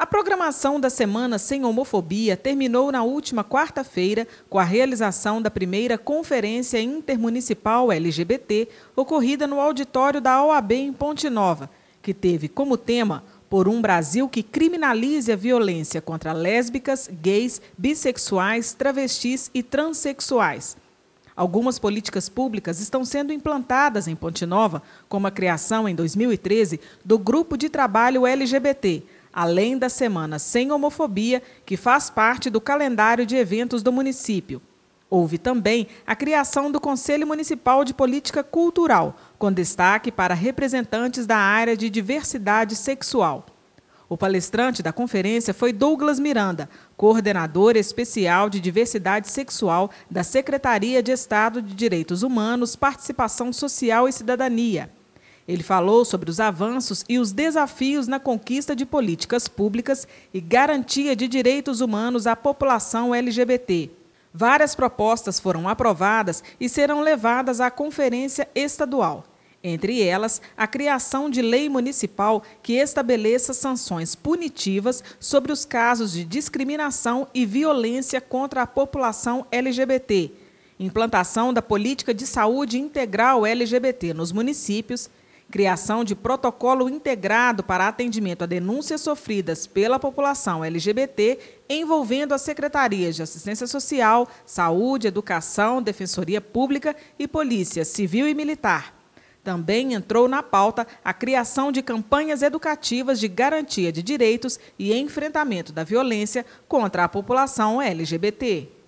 A programação da Semana Sem Homofobia terminou na última quarta-feira com a realização da primeira Conferência Intermunicipal LGBT, ocorrida no auditório da OAB em Ponte Nova, que teve como tema Por um Brasil que criminalize a violência contra lésbicas, gays, bissexuais, travestis e transexuais. Algumas políticas públicas estão sendo implantadas em Ponte Nova, como a criação, em 2013, do Grupo de Trabalho LGBT além da Semana Sem Homofobia, que faz parte do calendário de eventos do município. Houve também a criação do Conselho Municipal de Política Cultural, com destaque para representantes da área de diversidade sexual. O palestrante da conferência foi Douglas Miranda, coordenador especial de diversidade sexual da Secretaria de Estado de Direitos Humanos, Participação Social e Cidadania. Ele falou sobre os avanços e os desafios na conquista de políticas públicas e garantia de direitos humanos à população LGBT. Várias propostas foram aprovadas e serão levadas à conferência estadual. Entre elas, a criação de lei municipal que estabeleça sanções punitivas sobre os casos de discriminação e violência contra a população LGBT, implantação da política de saúde integral LGBT nos municípios, criação de protocolo integrado para atendimento a denúncias sofridas pela população LGBT envolvendo as secretarias de Assistência Social, Saúde, Educação, Defensoria Pública e Polícia Civil e Militar. Também entrou na pauta a criação de campanhas educativas de garantia de direitos e enfrentamento da violência contra a população LGBT.